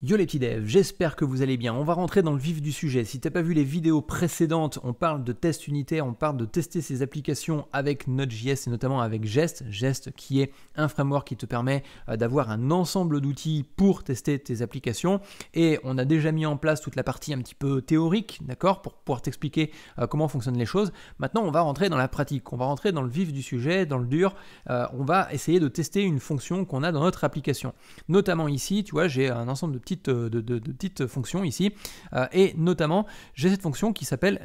Yo les petits devs, j'espère que vous allez bien. On va rentrer dans le vif du sujet. Si t'as pas vu les vidéos précédentes, on parle de tests unitaires, on parle de tester ces applications avec Node.js et notamment avec Jest. Jest qui est un framework qui te permet euh, d'avoir un ensemble d'outils pour tester tes applications. Et on a déjà mis en place toute la partie un petit peu théorique, d'accord, pour pouvoir t'expliquer euh, comment fonctionnent les choses. Maintenant, on va rentrer dans la pratique, on va rentrer dans le vif du sujet, dans le dur. Euh, on va essayer de tester une fonction qu'on a dans notre application. Notamment ici, tu vois, j'ai un ensemble de euh, de, petites fonctions ici, euh, et notamment j'ai cette fonction qui s'appelle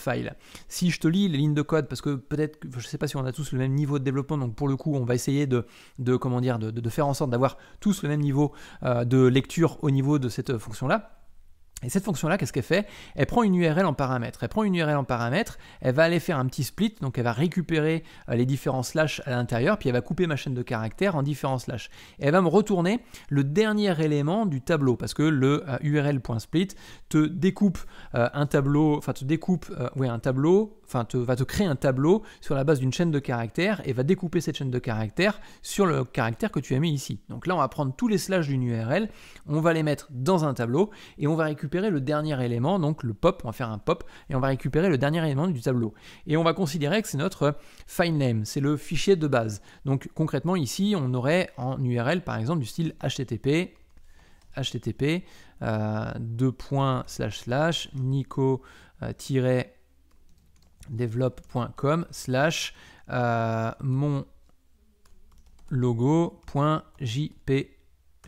file Si je te lis les lignes de code, parce que peut-être, je ne sais pas si on a tous le même niveau de développement, donc pour le coup on va essayer de, comment dire, de, faire en sorte d'avoir tous le même niveau euh, de lecture au niveau de cette fonction-là. Et cette fonction-là, qu'est-ce qu'elle fait Elle prend une URL en paramètre. Elle prend une URL en paramètre, elle va aller faire un petit split, donc elle va récupérer euh, les différents slash à l'intérieur, puis elle va couper ma chaîne de caractères en différents slash. elle va me retourner le dernier élément du tableau, parce que le URL.split euh, te découpe euh, un tableau, enfin te découpe, oui, un tableau, enfin te, va te créer un tableau sur la base d'une chaîne de caractères et va découper cette chaîne de caractères sur le caractère que tu as mis ici. Donc là, on va prendre tous les slash d'une URL, on va les mettre dans un tableau et on va récupérer le dernier élément, donc le pop, on va faire un pop, et on va récupérer le dernier élément du tableau. Et on va considérer que c'est notre file name, c'est le fichier de base. Donc concrètement ici, on aurait en URL par exemple du style http http euh, slash slash nico euh, develop.com slash euh, mon logo.jpg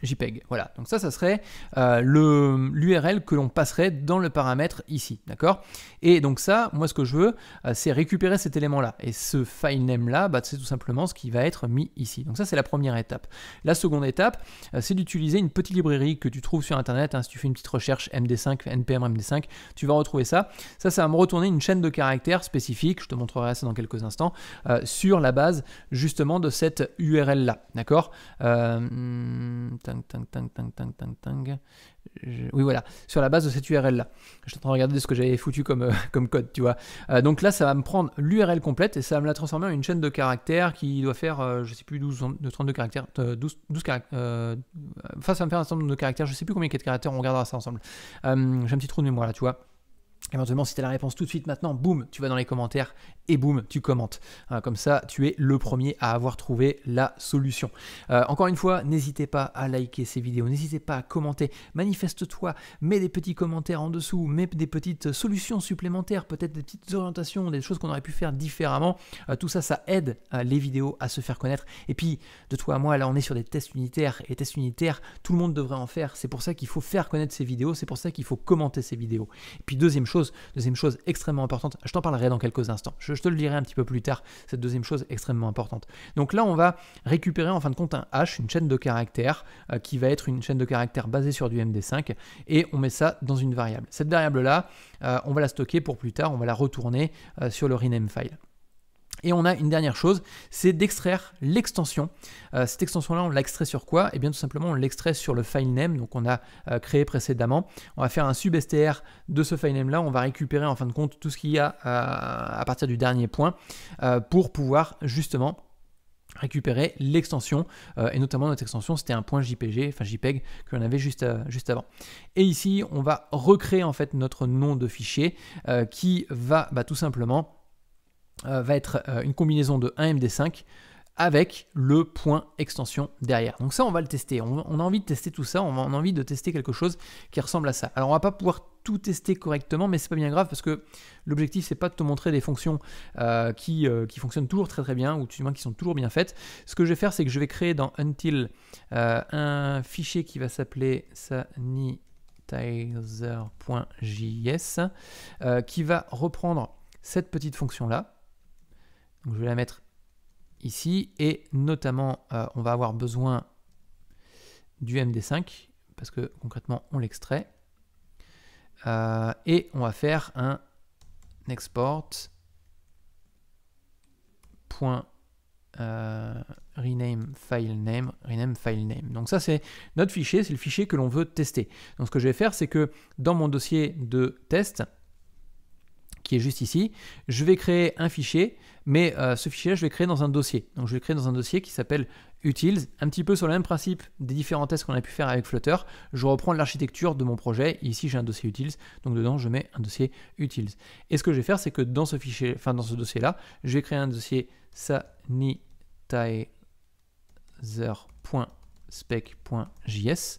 JPEG. Voilà, donc ça, ça serait euh, l'URL que l'on passerait dans le paramètre ici, d'accord Et donc ça, moi, ce que je veux, euh, c'est récupérer cet élément-là. Et ce file name-là, bah, c'est tout simplement ce qui va être mis ici. Donc ça, c'est la première étape. La seconde étape, euh, c'est d'utiliser une petite librairie que tu trouves sur Internet. Hein, si tu fais une petite recherche MD5, NPM MD5, tu vas retrouver ça. Ça, ça va me retourner une chaîne de caractères spécifique, je te montrerai ça dans quelques instants, sur la base, justement, de cette URL-là, d'accord oui, voilà, sur la base de cette URL-là. Je suis en train de regarder ce que j'avais foutu comme, euh, comme code, tu vois. Euh, donc là, ça va me prendre l'URL complète et ça va me la transformer en une chaîne de caractères qui doit faire, euh, je sais plus, 12, 32 caractères, 12, 12 caractères. enfin, ça va me faire un certain nombre de caractères, je sais plus combien il y a de caractères, on regardera ça ensemble. J'ai un petit trou de mémoire là, tu vois. Éventuellement, si tu as la réponse tout de suite maintenant, boum, tu vas dans les commentaires et boum, tu commentes. Hein, comme ça, tu es le premier à avoir trouvé la solution. Euh, encore une fois, n'hésitez pas à liker ces vidéos, n'hésitez pas à commenter, manifeste-toi, mets des petits commentaires en dessous, mets des petites solutions supplémentaires, peut-être des petites orientations, des choses qu'on aurait pu faire différemment. Euh, tout ça, ça aide hein, les vidéos à se faire connaître. Et puis, de toi à moi, là, on est sur des tests unitaires et tests unitaires, tout le monde devrait en faire. C'est pour ça qu'il faut faire connaître ces vidéos, c'est pour ça qu'il faut commenter ces vidéos. puis, deuxième chose, Deuxième chose extrêmement importante, je t'en parlerai dans quelques instants. Je, te le dirai un petit peu plus tard, cette deuxième chose extrêmement importante. Donc là, on va récupérer en fin de compte un hash, une chaîne de caractères, euh, qui va être une chaîne de caractères basée sur du MD5, et on met ça dans une variable. Cette variable-là, euh, on va la stocker pour plus tard, on va la retourner euh, sur le rename file. Et on a une dernière chose, c'est d'extraire l'extension. Euh, cette extension-là, on l'extrait sur quoi Et eh bien tout simplement, on l'extrait sur le filename name, donc a euh, créé précédemment. On va faire un substr de ce file name-là, on va récupérer en fin de compte tout ce qu'il y a euh, à partir du dernier point pour pouvoir justement récupérer l'extension et notamment notre extension c'était un point JPG, enfin JPEG que l'on avait juste, juste avant. Et ici on va recréer en fait notre nom de fichier qui va bah, tout simplement euh, va être euh, une combinaison de 1 MD5 avec le point extension derrière. Donc ça, on va le tester. On, a envie de tester tout ça, on, a envie de tester quelque chose qui ressemble à ça. Alors on va pas pouvoir tout tester correctement, mais c'est pas bien grave parce que l'objectif c'est pas de te montrer des fonctions euh, qui, fonctionnent toujours très très bien ou du moins qui sont toujours bien faites. Ce que je vais faire c'est que je vais créer dans Until un fichier qui va s'appeler sanitizer.js qui va reprendre cette petite fonction là je vais la mettre ici et notamment euh, on va avoir besoin du MD5 parce que concrètement on l'extrait euh, et on va faire un export point euh, rename file name rename file name donc ça c'est notre fichier c'est le fichier que l'on veut tester donc ce que je vais faire c'est que dans mon dossier de test qui est juste ici, je vais créer un fichier, mais euh, ce fichier, je vais créer dans un dossier. Donc je vais créer dans un dossier qui s'appelle Utils, un petit peu sur le même principe des différents tests qu'on a pu faire avec Flutter. Je reprends l'architecture de mon projet. Ici, j'ai un dossier Utils, donc dedans, je mets un dossier Utils. Et ce que je vais faire, c'est que dans ce fichier, enfin dans ce dossier-là, je vais créer un dossier sanitizer.spec.js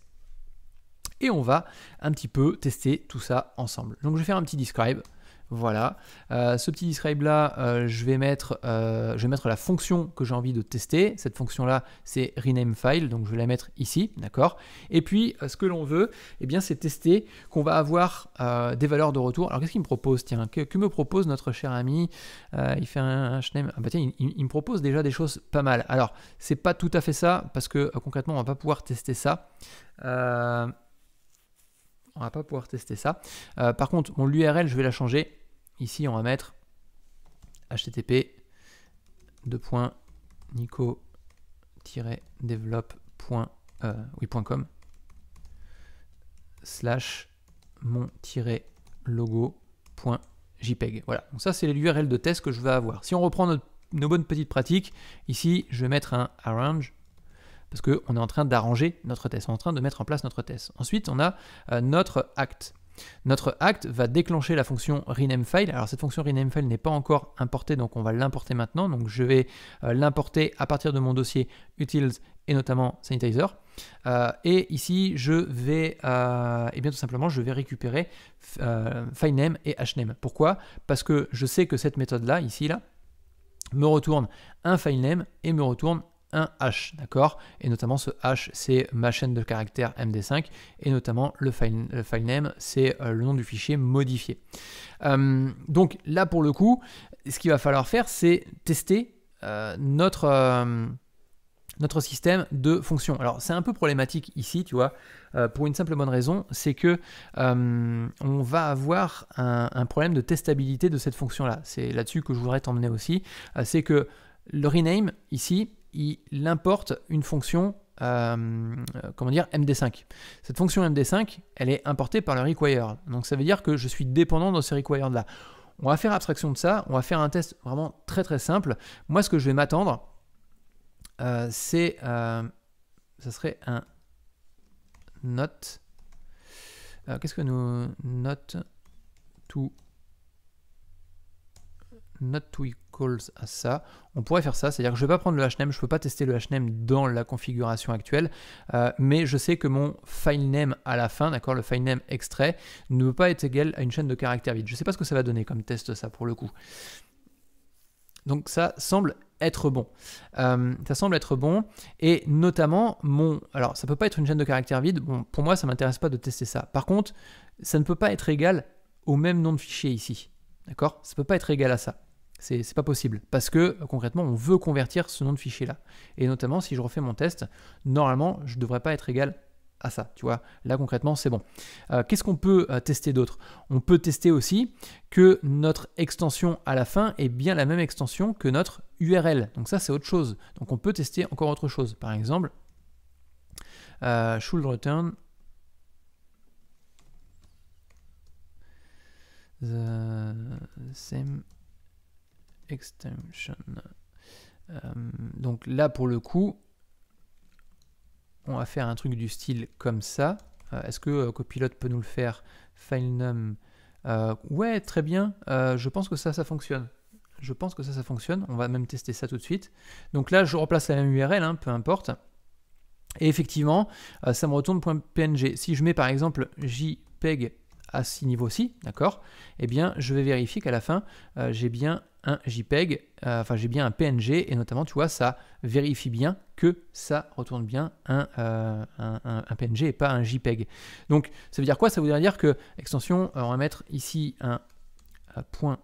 et on va un petit peu tester tout ça ensemble. Donc je vais faire un petit describe. Voilà. Euh, ce petit describe là, euh, je, vais mettre, euh, je vais mettre la fonction que j'ai envie de tester. Cette fonction là, c'est rename file, donc je vais la mettre ici, d'accord. Et puis, ce que l'on veut, eh bien, c'est tester qu'on va avoir des valeurs de retour. Alors, qu'est-ce qu'il me propose Tiens, que, me propose notre cher ami Il fait un, H&M. ah, bah, tiens, il, me propose déjà des choses pas mal. Alors, c'est pas tout à fait ça parce que concrètement, on va pas pouvoir tester ça on va pas pouvoir tester ça. Euh, par contre, mon URL je vais la changer. Ici, on va mettre http nico-develop.com euh, slash mon-logo.jpg. Voilà, donc ça c'est l'URL de test que je vais avoir. Si on reprend nos bonnes petites pratiques, ici je vais mettre un arrange parce qu'on est en train d'arranger notre test, on est en train de mettre en place notre test. Ensuite, on a euh, notre acte. Notre acte va déclencher la fonction rename_file. Alors cette fonction rename_file n'est pas encore importée, donc on va l'importer maintenant. Donc je vais euh, l'importer à partir de mon dossier utils et notamment sanitizer. Euh, et ici, je vais, euh, eh bien tout simplement, je vais récupérer filename et hname. Pourquoi Parce que je sais que cette méthode là, ici là, me retourne un filename et me retourne un h d'accord Et notamment ce h c'est ma chaîne de caractères MD5, et notamment le file, name, c'est euh, le nom du fichier modifié. Euh, donc là, pour le coup, ce qu'il va falloir faire, c'est tester euh, notre, notre système de fonctions. Alors c'est un peu problématique ici, tu vois, pour une simple bonne raison, c'est que on va avoir un, un, problème de testabilité de cette fonction-là. C'est là-dessus que je voudrais t'emmener aussi, c'est que le rename, ici, il importe une fonction euh, euh, comment dire, MD5. Cette fonction MD5, elle est importée par le Require. Donc ça veut dire que je suis dépendant de ce require là On va faire abstraction de ça, on va faire un test vraiment très très simple. Moi, ce que je vais m'attendre, euh, c'est... ça serait un note. Qu'est-ce que nous note not to equals à ça. On pourrait faire ça, c'est-à-dire que je ne vais pas prendre le HNM, je ne peux pas tester le HNM dans la configuration actuelle, euh, mais je sais que mon filename à la fin, d'accord, le filename extrait, ne peut pas être égal à une chaîne de caractères vide. Je ne sais pas ce que ça va donner comme test ça pour le coup. Donc ça semble être bon. Euh, ça semble être bon. Et notamment, mon... Alors, ça peut pas être une chaîne de caractères vide. Bon, pour moi, ça m'intéresse pas de tester ça. Par contre, ça ne peut pas être égal au même nom de fichier ici. D'accord Ça peut pas être égal à ça. C'est pas possible parce que concrètement, on veut convertir ce nom de fichier là. Et notamment, si je refais mon test, normalement, je ne devrais pas être égal à ça. Tu vois, là concrètement, c'est bon. Euh, qu'est-ce qu'on peut euh, tester d'autre On peut tester aussi que notre extension à la fin est bien la même extension que notre URL. Donc ça, c'est autre chose. Donc on peut tester encore autre chose. Par exemple, euh, should return the same extension. Euh, donc là, pour le coup, on va faire un truc du style comme ça. Euh, est-ce que euh, Copilot peut nous le faire File FileNum Ouais, très bien. je pense que ça, ça fonctionne. Je pense que ça, ça fonctionne. On va même tester ça tout de suite. Donc là, je remplace la même URL, hein, peu importe. Et effectivement, ça me retourne .png. Si je mets par exemple jpeg à ce niveau-ci, d'accord Eh bien, je vais vérifier qu'à la fin, euh, j'ai bien un JPEG, euh, enfin j'ai bien un PNG, et notamment, tu vois, ça vérifie bien que ça retourne bien un, euh, PNG et pas un JPEG. Donc, ça veut dire quoi Ça voudrait dire que, extension, on va mettre ici un, point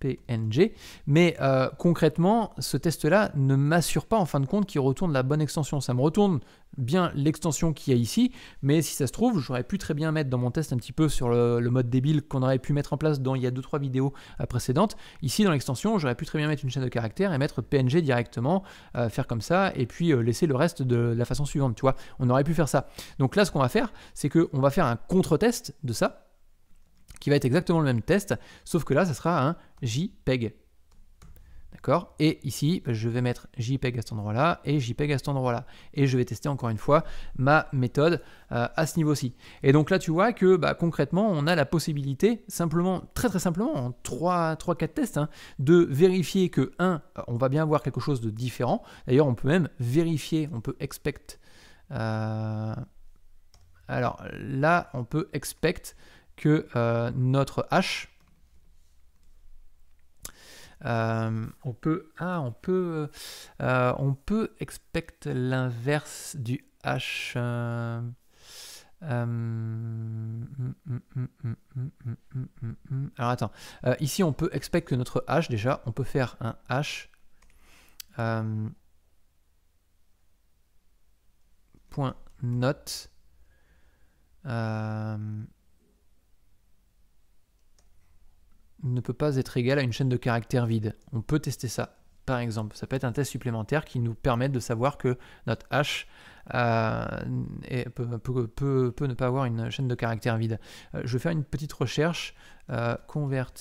PNG. Mais euh, concrètement, ce test-là ne m'assure pas en fin de compte qu'il retourne la bonne extension. Ça me retourne bien l'extension qu'il y a ici, mais si ça se trouve, j'aurais pu très bien mettre dans mon test un petit peu sur le, mode débile qu'on aurait pu mettre en place dans il y a 2-3 vidéos euh, précédentes. Ici, dans l'extension, j'aurais pu très bien mettre une chaîne de caractères et mettre PNG directement, euh, faire comme ça, et puis laisser le reste de la façon suivante, tu vois. On aurait pu faire ça. Donc là, ce qu'on va faire, c'est qu'on va faire un contre-test de ça, qui va être exactement le même test, sauf que là, ça sera un JPEG. D'accord Et ici, ben, je vais mettre JPEG à cet endroit-là et JPEG à cet endroit-là. Et je vais tester encore une fois ma méthode euh, à ce niveau-ci. Et donc là, tu vois que bah, concrètement, on a la possibilité, simplement, très très simplement, en 3-4 tests, hein, de vérifier que 1, on va bien avoir quelque chose de différent. D'ailleurs, on peut même vérifier, on peut expect. Euh, alors là, on peut expect que euh, notre h. Euh, on peut, ah, on peut, euh, on peut expect l'inverse du h. Alors attends, ici on peut expect que notre h déjà, on peut faire un h. point note ne peut pas être égal à une chaîne de caractères vide. On peut tester ça, par exemple. Ça peut être un test supplémentaire qui nous permet de savoir que notre hash euh, peut, ne pas avoir une chaîne de caractère vide. Euh, je vais faire une petite recherche. Euh, convert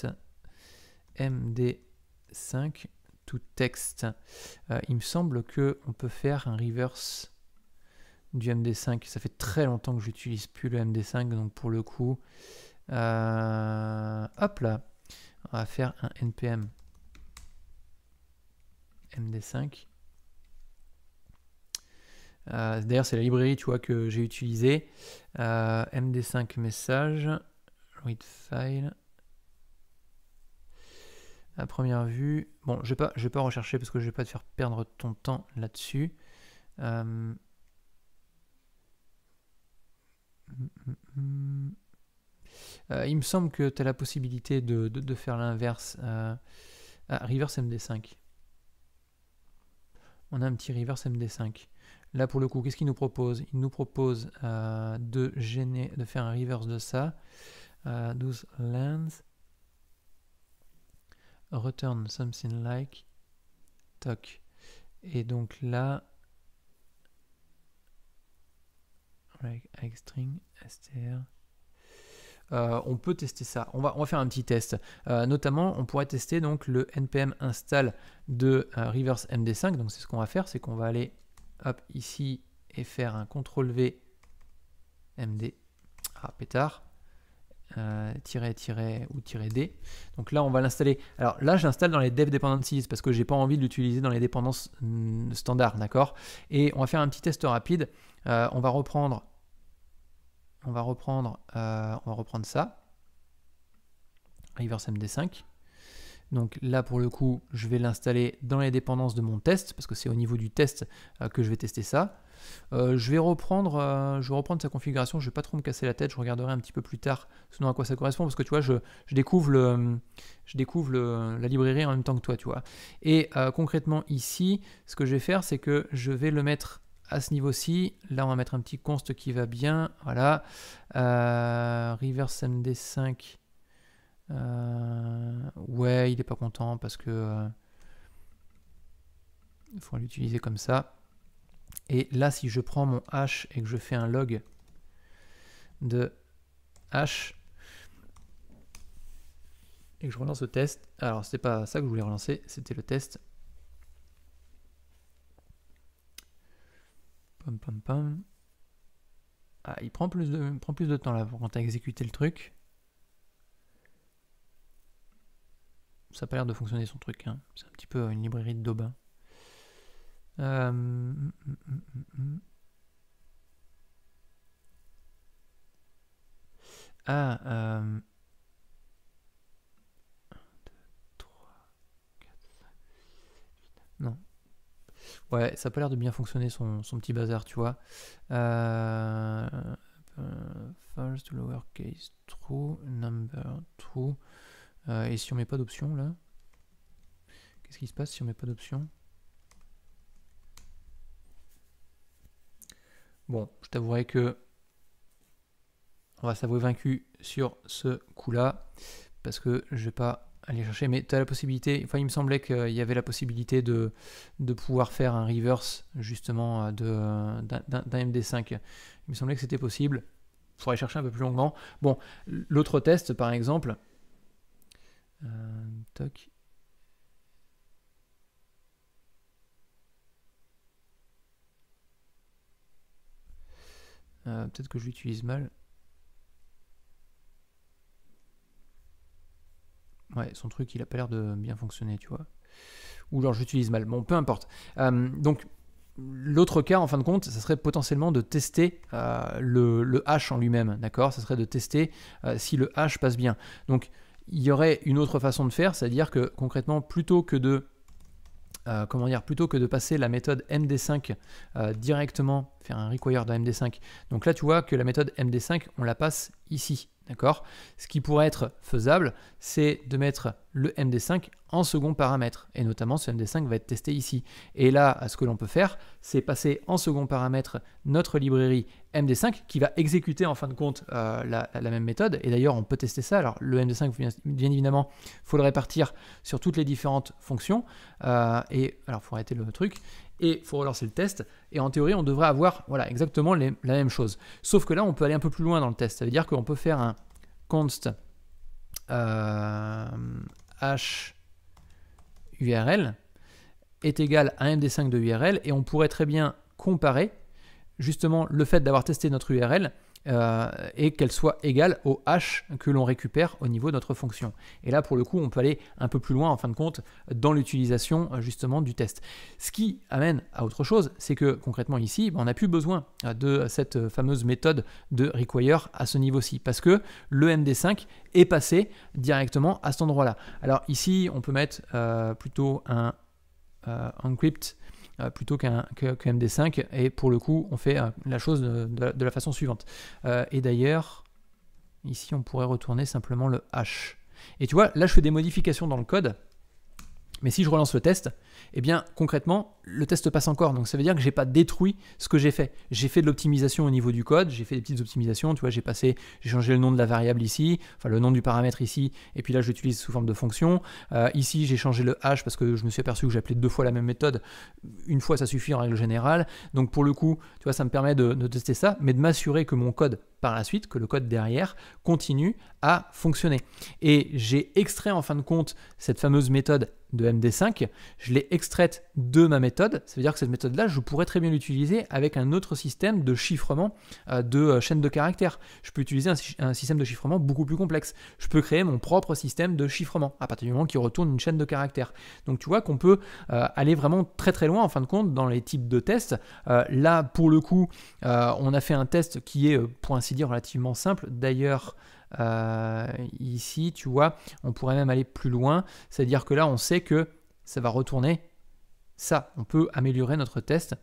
md5 to text. il me semble que on peut faire un reverse du md5. Ça fait très longtemps que j'utilise plus le md5, donc pour le coup... hop là on va faire un npm md5. Euh, d'ailleurs, c'est la librairie tu vois, que j'ai utilisée. Euh, md5 message, read file. À première vue, bon, je vais, pas, je vais pas rechercher parce que je vais pas te faire perdre ton temps là-dessus. Euh... Hum, hum, hum. Euh, il me semble que tu as la possibilité de, faire l'inverse. Euh, reverse MD5. On a un petit reverse MD5. Là, pour le coup, qu'est-ce qu'il nous propose Il nous propose euh, de gêner, de faire un reverse de ça. 12 lands. Return something like. Toc. Et donc là, Like, string, str, euh, on peut tester ça. On va, faire un petit test. Euh, notamment, on pourrait tester donc le npm install de euh, reverse md5. Donc c'est ce qu'on va faire, c'est qu'on va aller ici et faire un CTRL V md. Ah pétard. tirer, ou tirer D. Donc là, on va l'installer. Alors là, je l'installe dans les dev dependencies parce que j'ai pas envie de l'utiliser dans les dépendances standard, mm, standards, d'accord Et on va faire un petit test rapide. on va reprendre on va reprendre, euh, on va reprendre ça. Reverse MD5. Donc là, pour le coup, je vais l'installer dans les dépendances de mon test, parce que c'est au niveau du test euh, que je vais tester ça. Euh, je, vais reprendre, je vais reprendre sa configuration, je vais pas trop me casser la tête, je regarderai un petit peu plus tard sinon à quoi ça correspond, parce que tu vois, je, découvre, le, je découvre la librairie en même temps que toi, tu vois. Et concrètement, ici, ce que je vais faire, c'est que je vais le mettre à ce niveau-ci. Là, on va mettre un petit const qui va bien. Voilà. Euh, reverse MD5. Euh, ouais, il n'est pas content parce que... Euh, faut l'utiliser comme ça. Et là, si je prends mon h et que je fais un log de h et que je relance le test, alors c'était pas ça que je voulais relancer, c'était le test pam, pam. Ah, il prend plus de, prend plus de temps là quand as exécuté le truc. Ça n'a pas l'air de fonctionner son truc. Hein. C'est un petit peu une librairie de Daubin. Euh... ah, euh... 1, 2, 3, 4, 5, 6, 9. Non, Ouais, ça a pas l'air de bien fonctionner son, petit bazar, tu vois. Euh, euh false lowercase true, number true. Euh, et si on met pas d'option là Qu'est-ce qui se passe si on met pas d'option Bon, je t'avouerai que on va s'avouer vaincu sur ce coup-là parce que je vais pas aller chercher, mais tu as la possibilité, enfin il me semblait qu'il y avait la possibilité de, pouvoir faire un reverse justement euh, d'un MD5. Il me semblait que c'était possible. Il faudrait chercher un peu plus longuement. Bon, l'autre test par exemple, euh, toc. Euh, peut-être que je l'utilise mal. Ouais, son truc, il a pas l'air de bien fonctionner, tu vois. Ou alors j'utilise mal. Bon, peu importe. Euh, donc, l'autre cas, en fin de compte, ça serait potentiellement de tester euh, le, le, hash en lui-même, d'accord Ça serait de tester euh, si le hash passe bien. Donc, il y aurait une autre façon de faire, c'est-à-dire que concrètement, plutôt que de comment dire, plutôt que de passer la méthode MD5 directement, faire un require de MD5. Donc là, tu vois que la méthode MD5, on la passe ici. D'accord Ce qui pourrait être faisable, c'est de mettre le MD5 en second paramètre. Et notamment, ce MD5 va être testé ici. Et là, ce que l'on peut faire, c'est passer en second paramètre notre librairie MD5 qui va exécuter en fin de compte euh, la, même méthode. Et d'ailleurs, on peut tester ça. Alors, le MD5, bien, évidemment, il faut le répartir sur toutes les différentes fonctions. Euh, et alors, il faut arrêter le truc. Et il faut relancer le test. Et en théorie, on devrait avoir voilà, exactement la même chose. Sauf que là, on peut aller un peu plus loin dans le test. Ça veut dire qu'on peut faire un const. Euh, h url est égal à md5 de url et on pourrait très bien comparer justement le fait d'avoir testé notre url euh, et qu'elle soit égale au h que l'on récupère au niveau de notre fonction. Et là, pour le coup, on peut aller un peu plus loin, en fin de compte, dans l'utilisation euh, justement du test. Ce qui amène à autre chose, c'est que concrètement ici, ben, on n'a plus besoin euh, de cette fameuse méthode de require à ce niveau-ci, parce que le MD5 est passé directement à cet endroit-là. Alors ici, on peut mettre plutôt un encrypt euh, plutôt qu'un MD5. Et pour le coup, on fait euh, la chose de, de, la façon suivante. Euh, et d'ailleurs, ici, on pourrait retourner simplement le H. Et tu vois, là, je fais des modifications dans le code. Mais si je relance le test, eh bien concrètement, le test passe encore. Donc ça veut dire que j'ai pas détruit ce que j'ai fait. J'ai fait de l'optimisation au niveau du code, j'ai fait des petites optimisations, tu vois, j'ai passé, j'ai changé le nom de la variable ici, enfin le nom du paramètre ici, et puis là j'utilise sous forme de fonction. Euh, ici j'ai changé le h parce que je me suis aperçu que j'appelais deux fois la même méthode. Une fois ça suffit en règle générale. Donc pour le coup, tu vois, ça me permet de, de tester ça, mais de m'assurer que mon code par la suite, que le code derrière continue à fonctionner. Et j'ai extrait en fin de compte cette fameuse méthode de MD5, je l'ai extraite de ma méthode. Ça veut dire que cette méthode-là, je pourrais très bien l'utiliser avec un autre système de chiffrement euh, de euh, chaîne de caractères. Je peux utiliser un, système de chiffrement beaucoup plus complexe. Je peux créer mon propre système de chiffrement à partir du moment qui retourne une chaîne de caractères. Donc tu vois qu'on peut euh, aller vraiment très très loin en fin de compte dans les types de tests. là, pour le coup, on a fait un test qui est, pour ainsi dire, relativement simple. D'ailleurs, ici, tu vois, on pourrait même aller plus loin. C'est-à-dire que là, on sait que ça va retourner ça. On peut améliorer notre test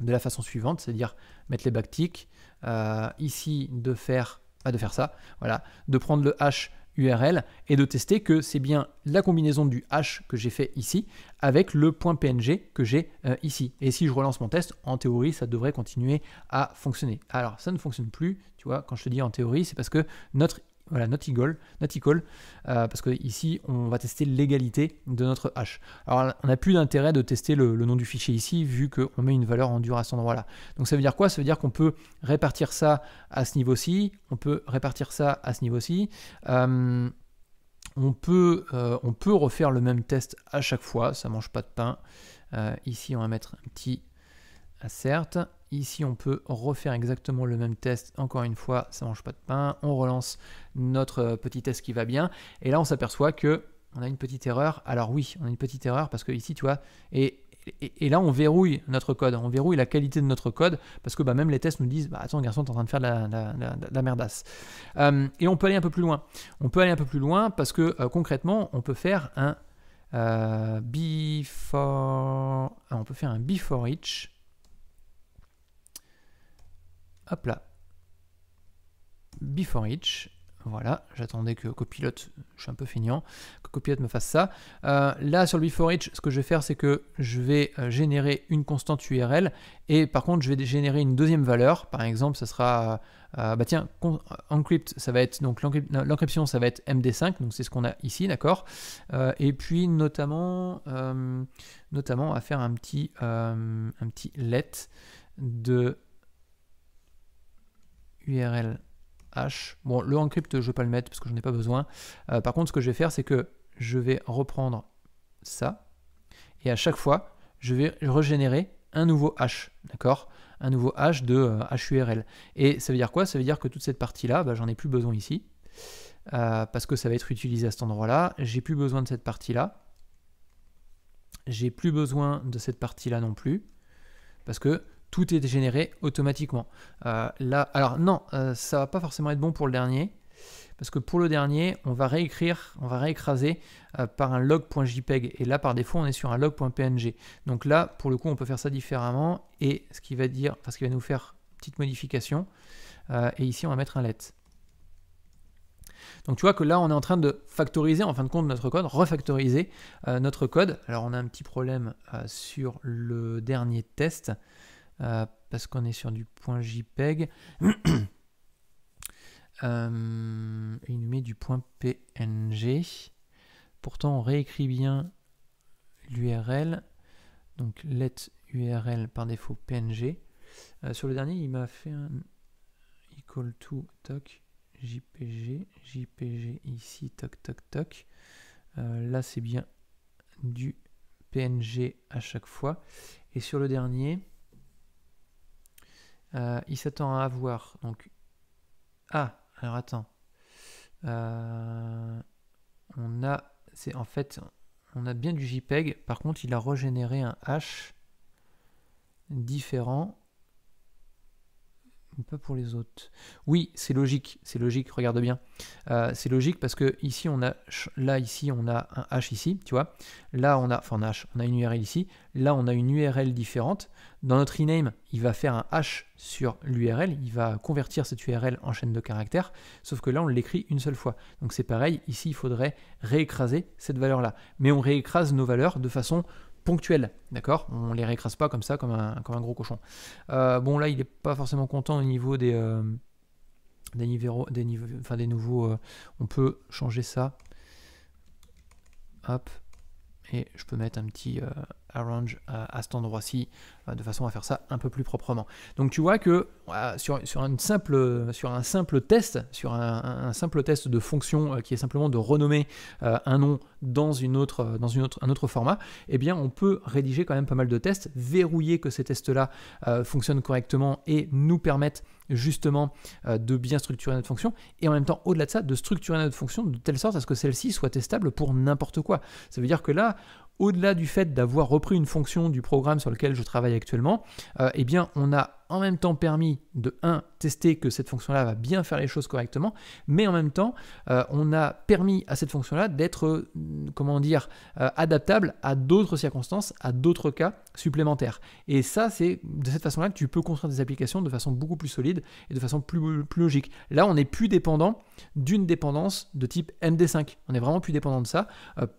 de la façon suivante, c'est-à-dire mettre les backticks, euh, ici de faire, de faire ça, voilà, de prendre le h URL et de tester que c'est bien la combinaison du h que j'ai fait ici avec le point PNG que j'ai euh, ici. Et si je relance mon test, en théorie, ça devrait continuer à fonctionner. Alors, ça ne fonctionne plus, tu vois, quand je te dis en théorie, c'est parce que notre voilà, not equal, parce que ici on va tester l'égalité de notre hash. Alors on n'a plus d'intérêt de tester le, nom du fichier ici vu qu'on met une valeur en dur à cet endroit-là. Donc ça veut dire quoi Ça veut dire qu'on peut répartir ça à ce niveau-ci, on peut répartir ça à ce niveau-ci. Euh, on peut, euh, on peut refaire le même test à chaque fois, ça ne mange pas de pain. Euh, ici on va mettre un petit ah, certes. Ici, on peut refaire exactement le même test. Encore une fois, ça mange pas de pain. On relance notre euh, petit test qui va bien. Et là, on s'aperçoit que on a une petite erreur. Alors oui, on a une petite erreur parce que ici, tu vois, et, là, on verrouille notre code. On verrouille la qualité de notre code parce que bah, même les tests nous disent, bah, attends, garçon, t'es en train de faire de la, la, merdasse. Euh, et on peut aller un peu plus loin. On peut aller un peu plus loin parce que euh, concrètement, on peut faire un before, ah, on peut faire un before each Hop là. Before each. Voilà, j'attendais que Copilote, je suis un peu feignant, que Copilote me fasse ça. Euh, là, sur le before each, ce que je vais faire, c'est que je vais euh, générer une constante URL et par contre, je vais générer une deuxième valeur. Par exemple, ça sera, euh, bah tiens, encrypt, ça va être, donc l'encryption, ça va être MD5, donc c'est ce qu'on a ici, d'accord Et puis, notamment, notamment, on va faire un petit, un petit let de URL H. Bon, le encrypt, je ne vais pas le mettre parce que je n'en ai pas besoin. Euh, par contre, ce que je vais faire, c'est que je vais reprendre ça. Et à chaque fois, je vais régénérer un nouveau H. D'accord Un nouveau H de HURL. Euh, Et ça veut dire quoi Ça veut dire que toute cette partie-là, bah, j'en ai plus besoin ici. Euh, parce que ça va être utilisé à cet endroit-là. J'ai plus besoin de cette partie-là. J'ai plus besoin de cette partie-là non plus. Parce que tout est généré automatiquement. Euh, là, alors non, ça euh, ça va pas forcément être bon pour le dernier, parce que pour le dernier, on va réécrire, on va réécraser euh, par un log.jpeg, et là par défaut, on est sur un log.png. Donc là, pour le coup, on peut faire ça différemment, et ce qui va dire, parce qu'il va nous faire une petite modification, et ici on va mettre un let. Donc tu vois que là, on est en train de factoriser en fin de compte notre code, refactoriser notre code. Alors on a un petit problème sur le dernier test. Euh, parce qu'on est sur du point JPEG. Euh, il nous met du point PNG. Pourtant, on réécrit bien l'URL. Donc, let URL par défaut PNG. Euh, sur le dernier, il m'a fait un equal to toc JPG, JPG ici, toc toc toc. là, c'est bien du PNG à chaque fois. Et sur le dernier, euh, il s'attend à avoir. Donc. Ah, alors attends. Euh, on a. C'est en fait. On a bien du JPEG. Par contre, il a régénéré un H différent pas pour les autres. Oui, c'est logique, c'est logique, regarde bien. Euh, c'est logique parce que ici on a là ici on a un H ici, tu vois. Là on a enfin un H, on a une URL ici. Là on a une URL différente. Dans notre rename, il va faire un H sur l'URL, il va convertir cette URL en chaîne de caractères, sauf que là on l'écrit une seule fois. Donc c'est pareil, ici il faudrait réécraser cette valeur là. Mais on réécrase nos valeurs de façon ponctuelles, d'accord On les récrase pas comme ça, comme un, comme un gros cochon. Euh, bon, là, il n'est pas forcément content au niveau des, euh, des, niveaux, enfin, des nouveaux... Euh, on peut changer ça. Hop, et je peux mettre un petit euh, arrange à, cet endroit-ci euh, de façon à faire ça un peu plus proprement. Donc tu vois que euh, sur, simple, sur un simple test, sur un, simple test de fonction qui est simplement de renommer un nom dans, une autre, dans autre, un autre format, eh bien on peut rédiger quand même pas mal de tests, verrouiller que ces tests-là fonctionnent correctement et nous permettent justement euh, de bien structurer notre fonction et en même temps au-delà de ça de structurer notre fonction de telle sorte à ce que celle-ci soit testable pour n'importe quoi. Ça veut dire que là, au-delà du fait d'avoir repris une fonction du programme sur lequel je travaille actuellement, euh, eh bien on a en même temps permis de 1 tester que cette fonction-là va bien faire les choses correctement, mais en même temps, euh, on a permis à cette fonction-là d'être, euh, comment dire, euh, adaptable à d'autres circonstances, à d'autres cas supplémentaires. Et ça, c'est de cette façon-là que tu peux construire des applications de façon beaucoup plus solide et de façon plus, logique. Là, on n'est plus dépendant d'une dépendance de type MD5. On est vraiment plus dépendant de ça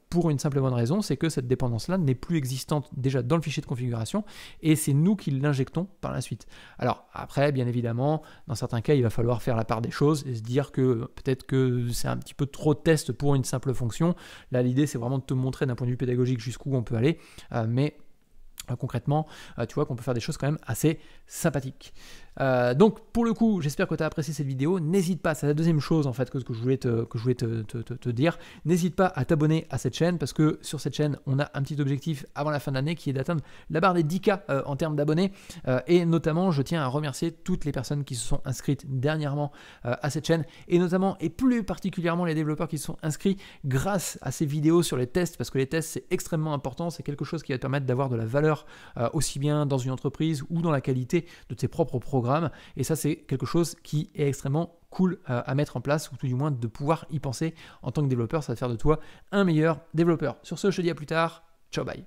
pour une simple bonne raison, c'est que cette dépendance-là n'est plus existante déjà dans le fichier de configuration et c'est nous qui l'injectons par la suite. Alors après, bien évidemment, dans certains cas, il va falloir faire la part des choses et se dire que peut-être que c'est un petit peu trop de pour une simple fonction. Là, l'idée, c'est vraiment de te montrer d'un point de vue pédagogique jusqu'où on peut aller. Euh, mais euh, concrètement, euh, tu vois qu'on peut faire des choses quand même assez sympathiques. Euh, donc pour le coup, j'espère que tu as apprécié cette vidéo. N'hésite pas, c'est la deuxième chose en fait que, que je voulais te, que je voulais te, dire. N'hésite pas à t'abonner à cette chaîne parce que sur cette chaîne, on a un petit objectif avant la fin de l'année qui est d'atteindre la barre des 10K en termes d'abonnés. et notamment, je tiens à remercier toutes les personnes qui se sont inscrites dernièrement à cette chaîne et notamment et plus particulièrement les développeurs qui se sont inscrits grâce à ces vidéos sur les tests parce que les tests c'est extrêmement important, c'est quelque chose qui va te permettre d'avoir de la valeur euh, aussi bien dans une entreprise ou dans la qualité de tes propres programmes. Et ça, c'est quelque chose qui est extrêmement cool euh, à mettre en place, ou tout du moins de pouvoir y penser en tant que développeur. Ça va faire de toi un meilleur développeur. Sur ce, je te dis à plus tard. Ciao, bye.